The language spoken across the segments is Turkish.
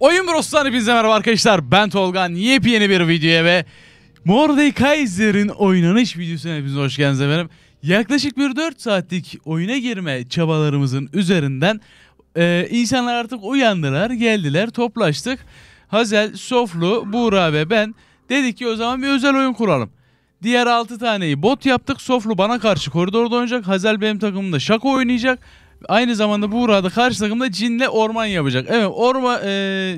Oyun Bros'tan hepinize merhaba arkadaşlar. Ben Tolgan. Yepyeni bir videoya ve Mordekaiser'in oynanış videosuna hepinize hoş geldiniz efendim. Yaklaşık bir 4 saatlik oyuna girme çabalarımızın üzerinden e, insanlar artık uyandılar, geldiler, toplaştık. Hazel, Soflu, Buğra ve ben dedik ki o zaman bir özel oyun kuralım. Diğer 6 taneyi bot yaptık. Soflu bana karşı koridorda oynayacak. Hazel benim takımımda şaka oynayacak. Aynı zamanda bu da karşı takımda cinle orman yapacak. Evet orma e,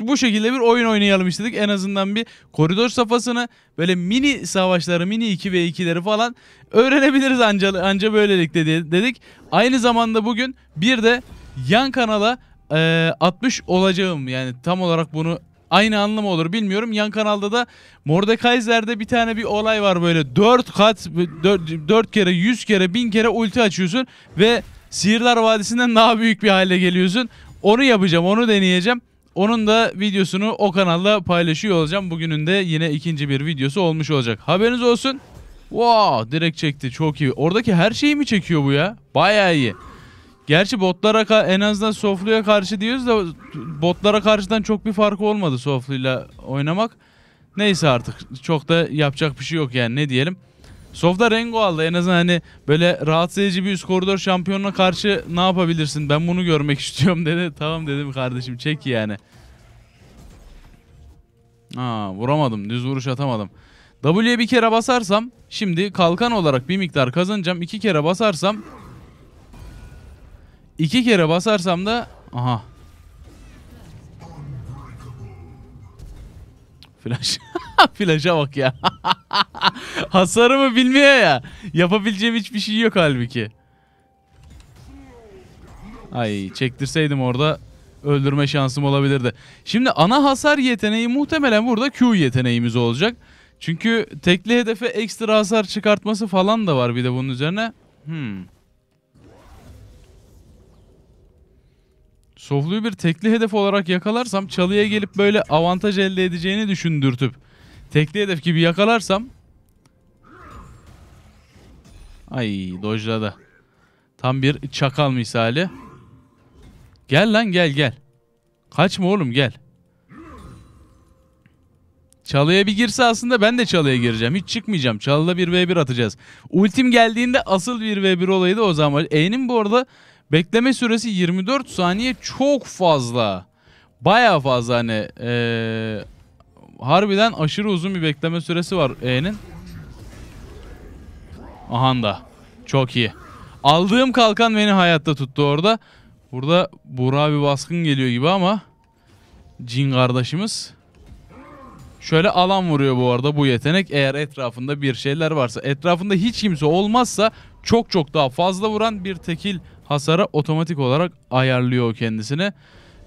bu şekilde bir oyun oynayalım istedik. En azından bir koridor safhasını böyle mini savaşları mini 2 ve 2'leri falan öğrenebiliriz anca, anca böylelikle dedik. Aynı zamanda bugün bir de yan kanala e, 60 olacağım. Yani tam olarak bunu aynı anlam olur bilmiyorum. Yan kanalda da Mordekaiser'de bir tane bir olay var böyle 4 kat 4, 4 kere 100 kere 1000 kere ulti açıyorsun ve Sihirdar Vadisi'nden daha büyük bir hale geliyorsun. Onu yapacağım, onu deneyeceğim. Onun da videosunu o kanalda paylaşıyor olacağım. Bugünün de yine ikinci bir videosu olmuş olacak. Haberiniz olsun. Wow, direkt çekti. Çok iyi. Oradaki her şeyi mi çekiyor bu ya? Bayağı iyi. Gerçi botlara en azından Soflu'ya karşı diyoruz da botlara karşıdan çok bir farkı olmadı Soflu'yla oynamak. Neyse artık çok da yapacak bir şey yok yani ne diyelim. Sofda Rengo aldı. En azından hani böyle rahatsız edici bir üst koridor şampiyonuna karşı ne yapabilirsin? Ben bunu görmek istiyorum dedi. Tamam dedim kardeşim çek yani. Aa, vuramadım. Düz vuruş atamadım. W'ye bir kere basarsam şimdi kalkan olarak bir miktar kazanacağım. İki kere basarsam iki kere basarsam da aha Plaj. Plaja bak ya. Hasarımı bilmiyor ya. Yapabileceğim hiçbir şey yok halbuki. Ay çektirseydim orada öldürme şansım olabilirdi. Şimdi ana hasar yeteneği muhtemelen burada Q yeteneğimiz olacak. Çünkü tekli hedefe ekstra hasar çıkartması falan da var bir de bunun üzerine. Hmm. Soflu'yu bir tekli hedef olarak yakalarsam çalıya gelip böyle avantaj elde edeceğini düşündürtüp tekli hedef gibi yakalarsam Ay dojladı. Tam bir çakal misali. Gel lan gel gel. Kaçma oğlum gel. Çalıya bir girse aslında ben de çalıya gireceğim. Hiç çıkmayacağım. Çalıda 1v1 atacağız. Ultim geldiğinde asıl 1v1 olayı da o zaman. eynim bu arada Bekleme süresi 24 saniye çok fazla. Baya fazla hani ee, harbiden aşırı uzun bir bekleme süresi var E'nin. Ahanda. Çok iyi. Aldığım kalkan beni hayatta tuttu orada. Burada Burak bir baskın geliyor gibi ama Cin kardeşimiz Şöyle alan vuruyor bu arada bu yetenek. Eğer etrafında bir şeyler varsa. Etrafında hiç kimse olmazsa çok çok daha fazla vuran bir tekil hasara otomatik olarak ayarlıyor kendisini.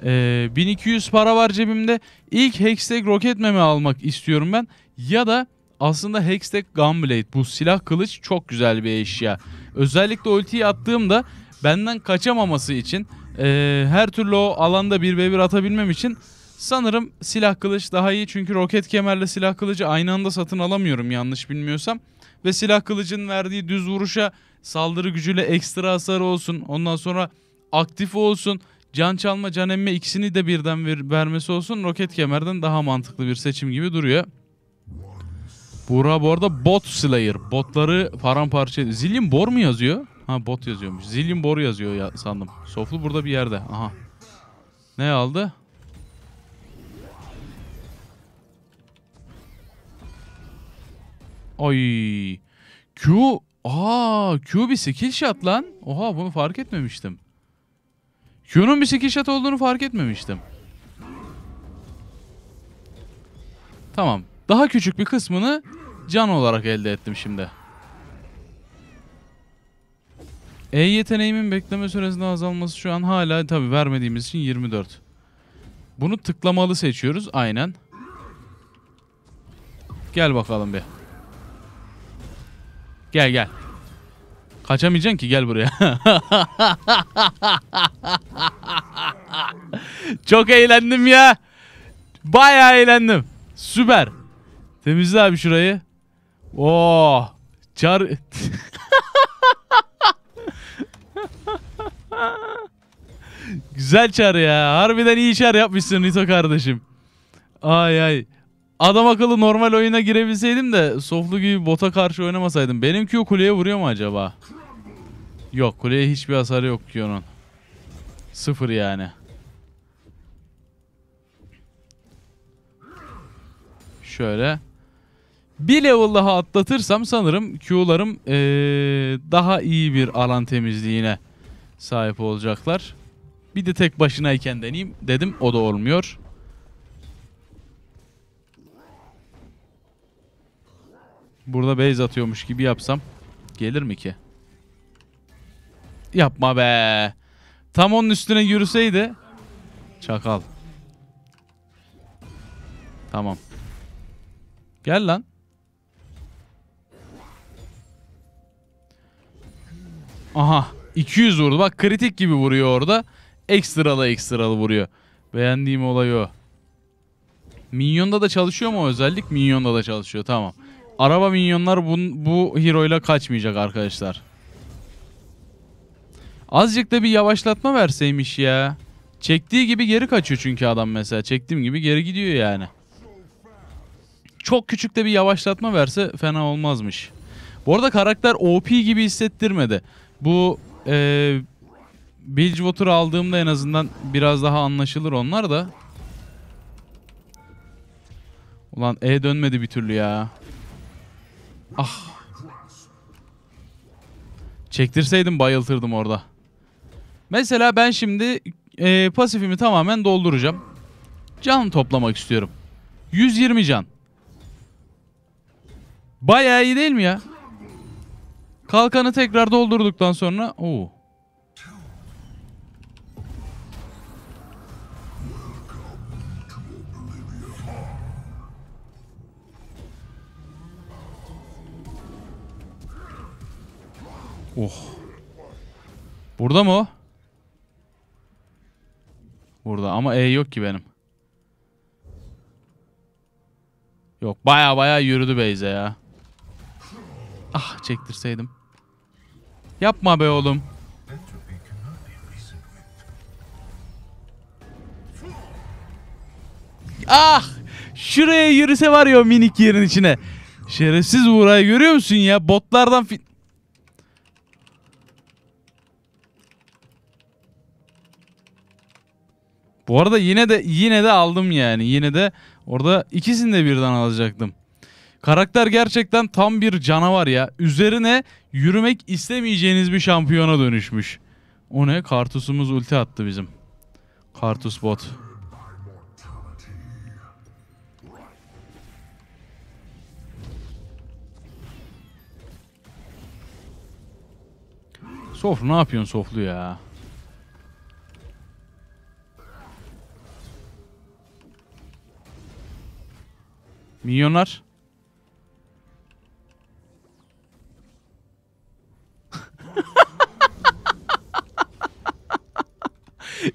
Ee, 1200 para var cebimde. İlk Hextech roket meme almak istiyorum ben. Ya da aslında Hextech Gunblade bu silah kılıç çok güzel bir eşya. Özellikle ultiyi attığımda benden kaçamaması için e, her türlü o alanda bir ve bir atabilmem için Sanırım silah kılıç daha iyi çünkü roket kemerle silah kılıcı aynı anda satın alamıyorum yanlış bilmiyorsam. Ve silah kılıcın verdiği düz vuruşa saldırı gücüyle ekstra hasar olsun. Ondan sonra aktif olsun. Can çalma, can emme ikisini de birden ver, vermesi olsun. Roket kemerden daha mantıklı bir seçim gibi duruyor. Buğra bu arada bot slayer. Botları paramparça ediyor. Zillion bor mu yazıyor? Ha bot yazıyormuş. Zilin boru yazıyor ya sandım. Soflu burada bir yerde. Aha. Ne aldı? Ay. Q. Aa Q bir skill shot lan. Oha bunu fark etmemiştim. Q'nun bir skill shot olduğunu fark etmemiştim. Tamam. Daha küçük bir kısmını can olarak elde ettim şimdi. E yeteneğimin bekleme süresinde azalması şu an hala tabi vermediğimiz için 24. Bunu tıklamalı seçiyoruz aynen. Gel bakalım bir. Gel gel. Kaçamayacaksın ki gel buraya. Çok eğlendim ya. Baya eğlendim. Süper. Temizle abi şurayı. Oo. Oh, çar... Güzel çar ya. Harbiden iyi çar yapmışsın Nito kardeşim. Ay ay. Adam akıllı normal oyuna girebilseydim de soflu gibi bota karşı oynamasaydım. Benim Q kuleye vuruyor mu acaba? Yok kuleye hiçbir hasarı yok Q'nun. Sıfır yani. Şöyle. Bir level daha atlatırsam sanırım Q'larım ee, daha iyi bir alan temizliğine sahip olacaklar. Bir de tek başınayken deneyeyim dedim o da olmuyor. Burada base atıyormuş gibi yapsam gelir mi ki? Yapma be. Tam onun üstüne yürüseydi. Çakal. Tamam. Gel lan. Aha. 200 vurdu. Bak kritik gibi vuruyor orada. Ekstralı ekstralı vuruyor. Beğendiğim olay o. Minyonda da çalışıyor mu özellik? Minyonda da çalışıyor. Tamam. Araba minyonlar bu, bu hero ile kaçmayacak arkadaşlar. Azıcık da bir yavaşlatma verseymiş ya. Çektiği gibi geri kaçıyor çünkü adam mesela. Çektiğim gibi geri gidiyor yani. Çok küçük de bir yavaşlatma verse fena olmazmış. Bu arada karakter OP gibi hissettirmedi. Bu ee, Bilgewater aldığımda en azından biraz daha anlaşılır onlar da. Ulan E dönmedi bir türlü ya. Ah. Çektirseydim bayıltırdım orada. Mesela ben şimdi e, pasifimi tamamen dolduracağım. Can toplamak istiyorum. 120 can. Bayağı iyi değil mi ya? Kalkanı tekrar doldurduktan sonra... Oo. Oh. Burada mı o? Burada ama E yok ki benim. Yok baya baya yürüdü Beyze ya. Ah çektirseydim. Yapma be oğlum. Ah! Şuraya yürüse var ya o minik yerin içine. Şerefsiz Buğra'yı görüyor musun ya? Botlardan... Bu arada yine de yine de aldım yani. Yine de orada ikisini de birden alacaktım. Karakter gerçekten tam bir canavar ya. Üzerine yürümek istemeyeceğiniz bir şampiyona dönüşmüş. O ne? Kartusumuz ulti attı bizim. Kartus bot. Sof ne yapıyorsun Soflu ya? Milyonlar.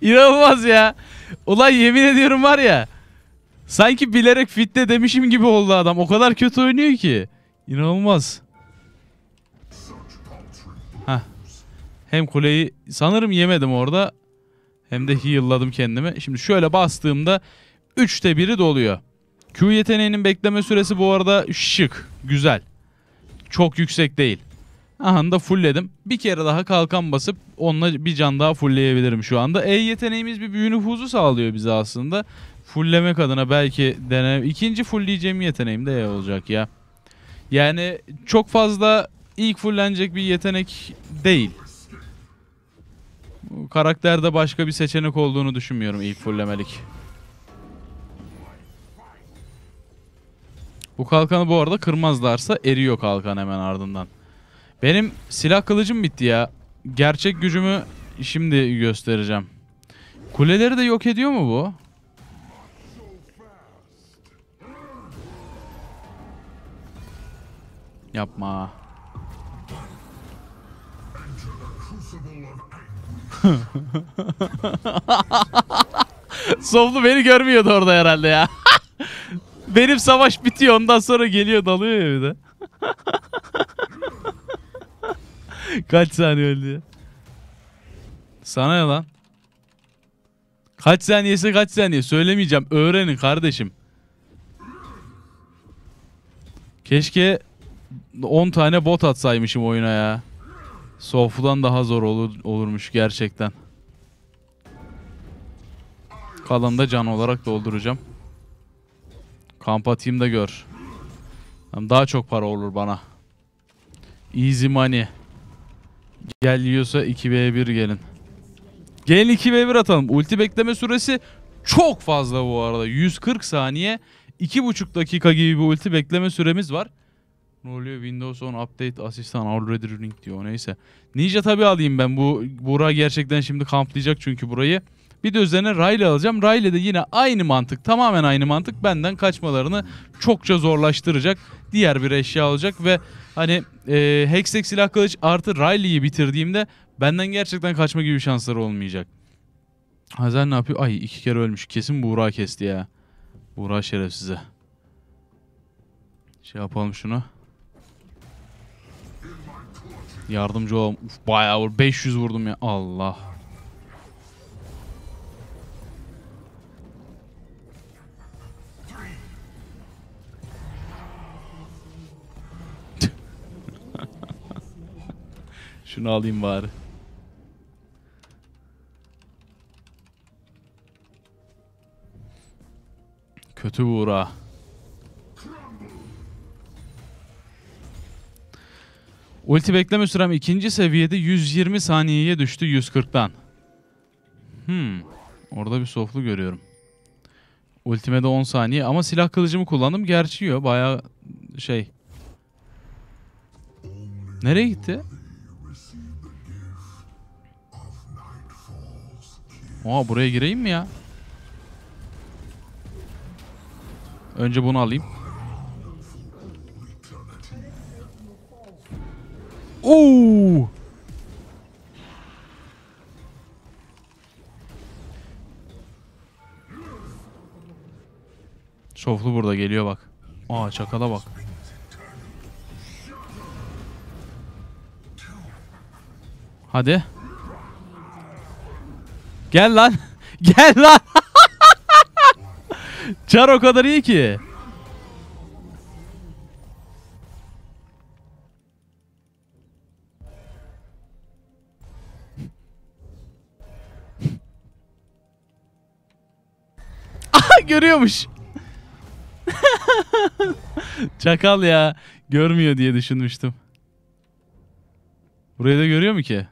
İnanılmaz ya. Ulan yemin ediyorum var ya. Sanki bilerek fitne demişim gibi oldu adam. O kadar kötü oynuyor ki. İnanılmaz. Heh. Hem kuleyi sanırım yemedim orada. Hem de heal'ladım kendimi. Şimdi şöyle bastığımda 3'te 1'i doluyor. Q yeteneğinin bekleme süresi bu arada şık. Güzel. Çok yüksek değil. Aha da fullledim. Bir kere daha kalkan basıp onunla bir can daha fullleyebilirim şu anda. E yeteneğimiz bir büyü nüfuzu sağlıyor bize aslında. Fulllemek adına belki dene. İkinci fullleyeceğim yeteneğim de E olacak ya. Yani çok fazla ilk fullenecek bir yetenek değil. Karakterde başka bir seçenek olduğunu düşünmüyorum ilk fullemelik. Bu kalkanı bu arada kırmazlarsa eriyor kalkan hemen ardından. Benim silah kılıcım bitti ya. Gerçek gücümü şimdi göstereceğim. Kuleleri de yok ediyor mu bu? Yapma. Soflu beni görmüyordu orada herhalde ya. Benim savaş bitiyor ondan sonra geliyor dalıyor ya bir de. Kaç saniye öldü Sana ne lan? Kaç saniyesi kaç saniye söylemeyeceğim. Öğrenin kardeşim. Keşke 10 tane bot atsaymışım oyuna ya. Sofu'dan daha zor olur, olurmuş gerçekten. Kalan da can olarak dolduracağım. Kamp atayım da gör. Daha çok para olur bana. Easy money. Geliyorsa 2v1 gelin. Gelin 2v1 atalım. Ulti bekleme süresi çok fazla bu arada. 140 saniye. 2,5 dakika gibi bir ulti bekleme süremiz var. Ne oluyor? Windows 10 update asistan already running diyor. Neyse. Ninja tabi alayım ben. Bu Buğra gerçekten şimdi kamplayacak çünkü burayı. Bir de üzerine Riley alacağım. Riley de yine aynı mantık. Tamamen aynı mantık. Benden kaçmalarını çokça zorlaştıracak. Diğer bir eşya alacak ve hani e, Hextech silah kılıç artı Riley'yi bitirdiğimde benden gerçekten kaçma gibi şansları olmayacak. Hazen ne yapıyor? Ay iki kere ölmüş. Kesin Buğra kesti ya. Buğra şerefsize. Şey yapalım şunu. Yardımcı olalım. Uf, bayağı vur. 500 vurdum ya. Allah. Şunu alayım bari. Kötü buğra. Ulti bekleme sürem ikinci seviyede 120 saniyeye düştü 140'tan. Hmm. Orada bir soflu görüyorum. Ultime de 10 saniye ama silah kılıcımı kullandım. Gerçi yiyor. Baya şey. Nereye gitti? Oha buraya gireyim mi ya? Önce bunu alayım. Oo! Şoflu burada geliyor bak. Aa çakala bak. Hadi. Gel lan. Gel lan. Çar o kadar iyi ki. Aha görüyormuş. Çakal ya. Görmüyor diye düşünmüştüm. Burayı da görüyor mu ki?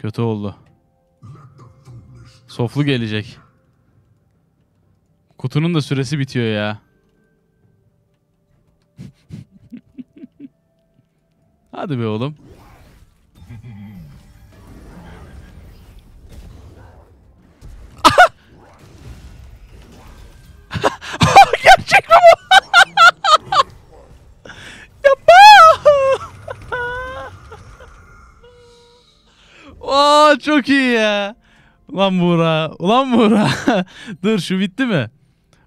Kötü oldu. Soflu gelecek. Kutunun da süresi bitiyor ya. Hadi be oğlum. Gerçek mi bu? Oo çok iyi ya. Ulan Buğra. Ulan Buğra. Dur şu bitti mi?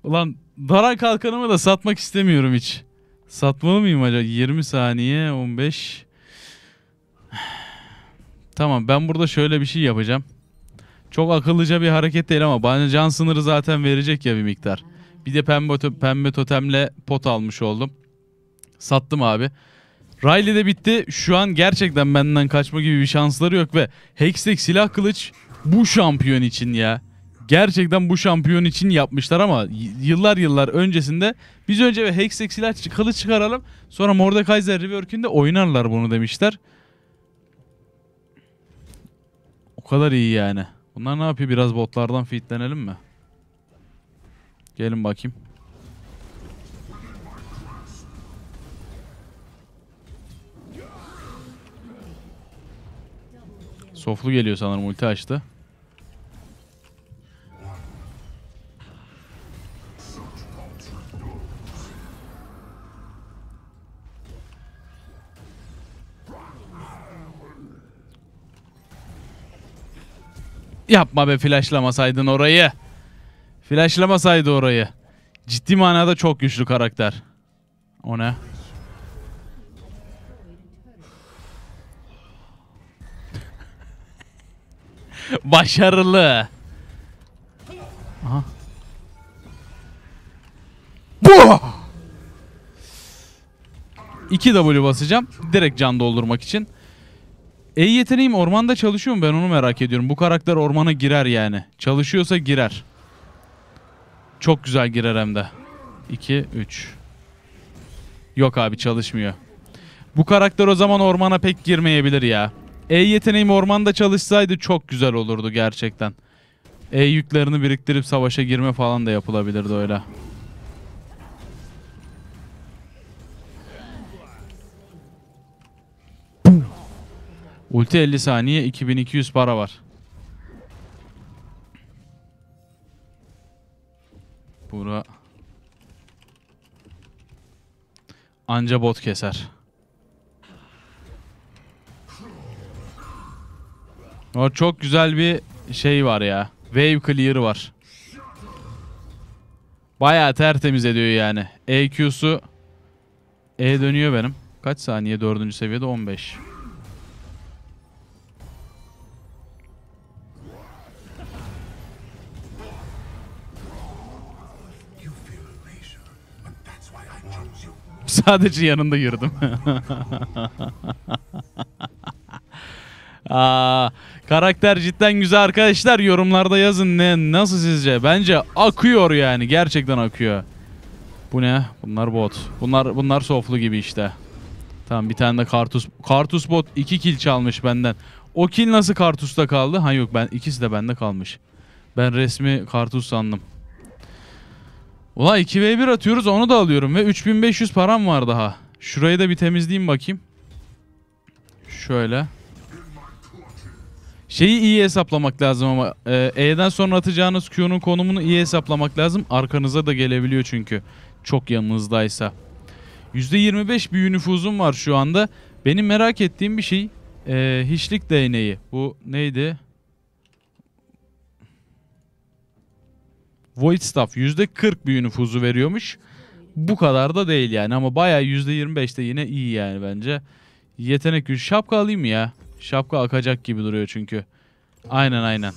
Ulan Dara kalkanımı da satmak istemiyorum hiç. Satmalı mıyım acaba? 20 saniye 15. Tamam ben burada şöyle bir şey yapacağım. Çok akıllıca bir hareket değil ama bana can sınırı zaten verecek ya bir miktar. Bir de pembe, pembe totemle pot almış oldum. Sattım abi. Riley de bitti. Şu an gerçekten benden kaçma gibi bir şansları yok ve Hextech silah kılıç bu şampiyon için ya. Gerçekten bu şampiyon için yapmışlar ama yıllar yıllar öncesinde biz önce ve Hextech silah kılıç çıkaralım. Sonra Mordekaiser Rework'ünde oynarlar bunu demişler. O kadar iyi yani. Bunlar ne yapıyor? Biraz botlardan fitlenelim mi? Gelin bakayım. Soflu geliyor sanırım ulti açtı. Yapma be flashlamasaydın orayı. Flashlamasaydı orayı. Ciddi manada çok güçlü karakter. O ne? Başarılı. Aha. Bu! 2W basacağım. Direkt can doldurmak için. E yeteneğim ormanda çalışıyor mu? Ben onu merak ediyorum. Bu karakter ormana girer yani. Çalışıyorsa girer. Çok güzel girer hem de. 2, 3. Yok abi çalışmıyor. Bu karakter o zaman ormana pek girmeyebilir ya. E yeteneğim ormanda çalışsaydı çok güzel olurdu gerçekten. E yüklerini biriktirip savaşa girme falan da yapılabilirdi öyle. Ulti 50 saniye 2200 para var. Bura anca bot keser. O çok güzel bir şey var ya. Wave clear var. Bayağı tertemiz ediyor yani. EQ'su E dönüyor benim. Kaç saniye Dördüncü seviyede? 15. Sadece yanında yürüdüm. Aa, Karakter cidden güzel arkadaşlar. Yorumlarda yazın ne nasıl sizce? Bence akıyor yani. Gerçekten akıyor. Bu ne? Bunlar bot. Bunlar bunlar soflu gibi işte. Tamam bir tane de kartus. Kartus bot 2 kill çalmış benden. O kill nasıl kartusta kaldı? Ha yok ben ikisi de bende kalmış. Ben resmi kartus sandım. Ulan 2v1 atıyoruz onu da alıyorum ve 3500 param var daha. Şurayı da bir temizleyeyim bakayım. Şöyle. Şeyi iyi hesaplamak lazım ama e, E'den sonra atacağınız Q'nun konumunu iyi hesaplamak lazım. Arkanıza da gelebiliyor çünkü. Çok yanınızdaysa. %25 büyü nüfuzum var şu anda. Benim merak ettiğim bir şey e, hiçlik değneği. Bu neydi? Void Staff %40 büyü nüfuzu veriyormuş. Bu kadar da değil yani ama bayağı de yine iyi yani bence. Yetenek gücü şapka alayım ya. Şapka akacak gibi duruyor çünkü. Aynen aynen.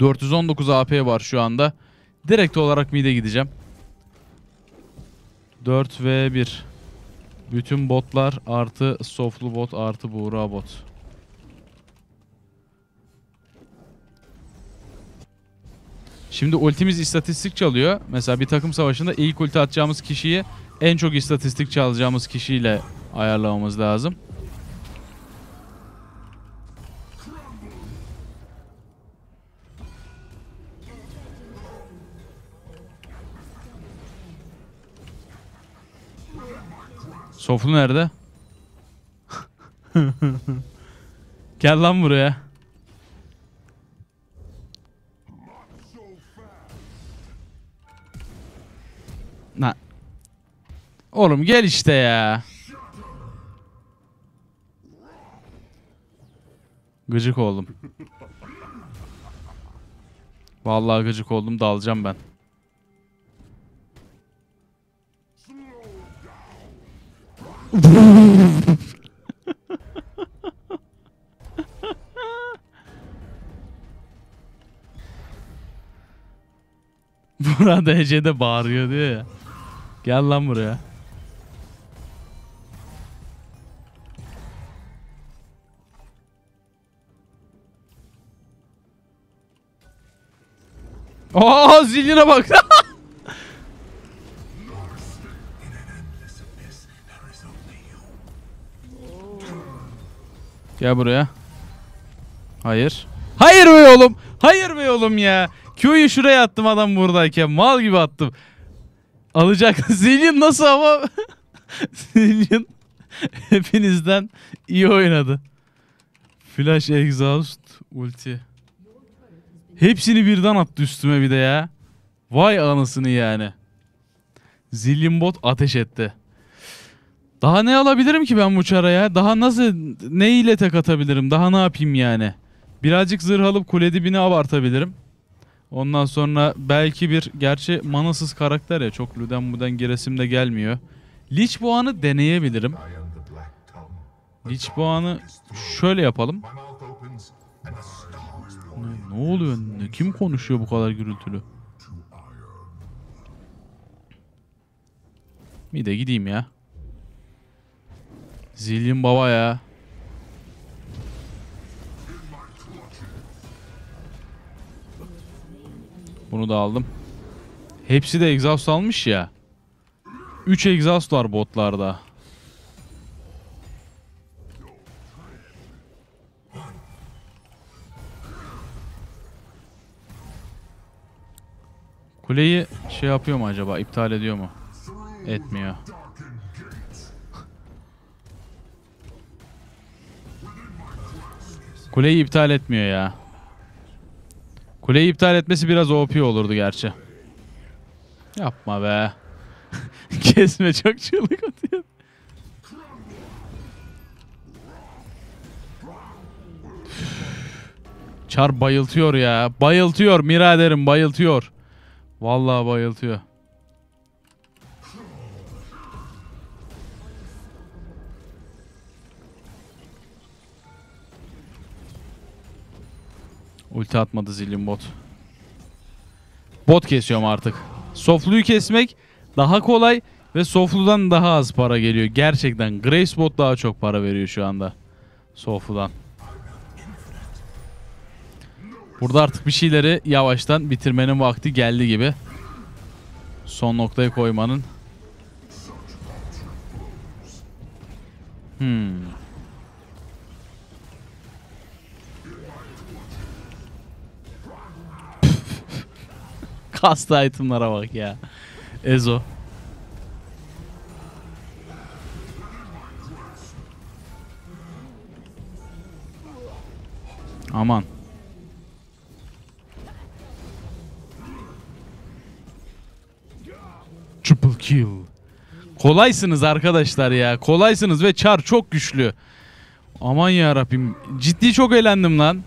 419 AP var şu anda. Direkt olarak mide gideceğim. 4 ve 1. Bütün botlar artı soflu bot artı buğra bot. Şimdi ultimiz istatistik çalıyor. Mesela bir takım savaşında ilk ulti atacağımız kişiyi en çok istatistik çalacağımız kişiyle ayarlamamız lazım. Soflu nerede? Gel lan buraya. Na. Oğlum gel işte ya. Gıcık oldum. Vallahi gıcık oldum dalacağım ben. Murat Ece'de bağırıyor diyor ya. Gel lan buraya. Aa ziline bak. Gel buraya. Hayır. Hayır be oğlum. Hayır be oğlum ya. Q'yu şuraya attım adam buradayken. Mal gibi attım. Alacak. Zillion nasıl ama? Zillion hepinizden iyi oynadı. Flash exhaust ulti. Hepsini birden attı üstüme bir de ya. Vay anasını yani. Zillion bot ateş etti. Daha ne alabilirim ki ben bu çaraya? Daha nasıl ne ile tek atabilirim? Daha ne yapayım yani? Birazcık zırh alıp kule dibini abartabilirim. Ondan sonra belki bir gerçi manasız karakter ya çok lüden buden giresim de gelmiyor. Lich Boğan'ı deneyebilirim. Lich Boğan'ı şöyle yapalım. Ne, ne oluyor? Ne, kim konuşuyor bu kadar gürültülü? Bir de gideyim ya. Zilin baba ya. Bunu da aldım. Hepsi de egzoz almış ya. 3 egzoz var botlarda. Kuleyi şey yapıyor mu acaba? İptal ediyor mu? Etmiyor. Kuleyi iptal etmiyor ya. Kuleyi iptal etmesi biraz OP olurdu gerçi. Yapma be. Kesme çok çığlık atıyor. Çar bayıltıyor ya. Bayıltıyor miraderim bayıltıyor. Vallahi bayıltıyor. Ulti atmadı zilin bot. Bot kesiyorum artık. Sofluyu kesmek daha kolay ve Soflu'dan daha az para geliyor. Gerçekten Grace bot daha çok para veriyor şu anda. Soflu'dan. Burada artık bir şeyleri yavaştan bitirmenin vakti geldi gibi. Son noktayı koymanın. Hmm. Kasta itemlara bak ya. Ezo. Aman. Triple kill. Kolaysınız arkadaşlar ya. Kolaysınız ve Char çok güçlü. Aman ya Rabbim. Ciddi çok eğlendim lan.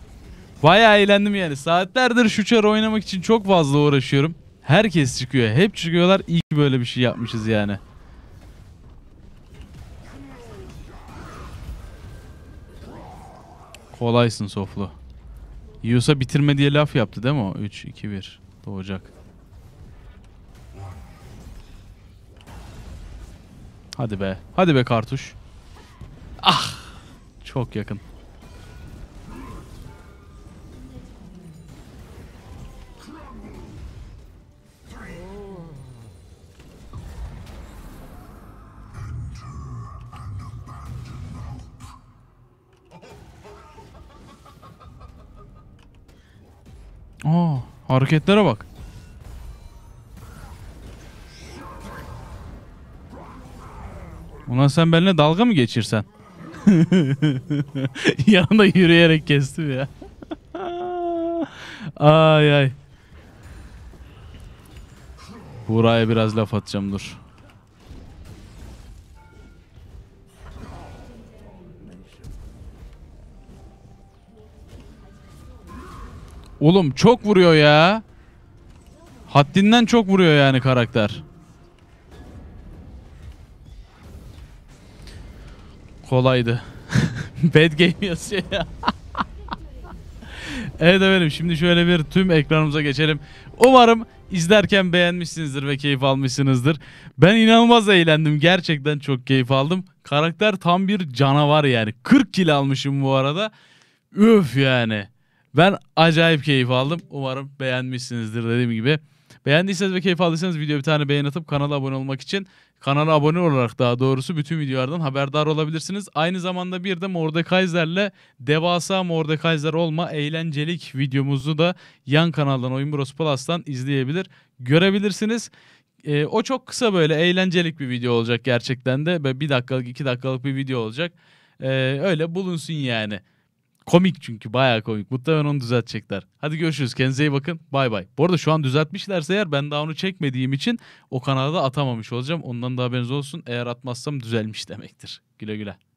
Baya eğlendim yani. Saatlerdir şu çarı oynamak için çok fazla uğraşıyorum. Herkes çıkıyor. Hep çıkıyorlar. İyi ki böyle bir şey yapmışız yani. Kolaysın soflu. Yus'a bitirme diye laf yaptı değil mi o? 3, 2, 1. Doğacak. Hadi be. Hadi be kartuş. Ah! Çok yakın. Hareketlere bak. Ulan sen benimle dalga mı geçirsen? Yanında yürüyerek kestim ya. ay ay. Buraya biraz laf atacağım dur. Oğlum çok vuruyor ya. Haddinden çok vuruyor yani karakter. Kolaydı. Bad game yazıyor ya. evet efendim şimdi şöyle bir tüm ekranımıza geçelim. Umarım izlerken beğenmişsinizdir ve keyif almışsınızdır. Ben inanılmaz eğlendim. Gerçekten çok keyif aldım. Karakter tam bir canavar yani. 40 kilo almışım bu arada. Üf yani. Ben acayip keyif aldım. Umarım beğenmişsinizdir dediğim gibi. Beğendiyseniz ve keyif aldıysanız videoya bir tane beğen atıp kanala abone olmak için kanala abone olarak daha doğrusu bütün videolardan haberdar olabilirsiniz. Aynı zamanda bir de Mordekaiser'le devasa Mordekaiser olma eğlencelik videomuzu da yan kanaldan Oyun Bros Plus'tan izleyebilir, görebilirsiniz. E, o çok kısa böyle eğlencelik bir video olacak gerçekten de. Böyle bir dakikalık iki dakikalık bir video olacak. E, öyle bulunsun yani. Komik çünkü bayağı komik. Muhtemelen onu düzeltecekler. Hadi görüşürüz. Kendinize iyi bakın. Bay bay. Bu arada şu an düzeltmişlerse eğer ben daha onu çekmediğim için o kanalda atamamış olacağım. Ondan da haberiniz olsun. Eğer atmazsam düzelmiş demektir. Güle güle.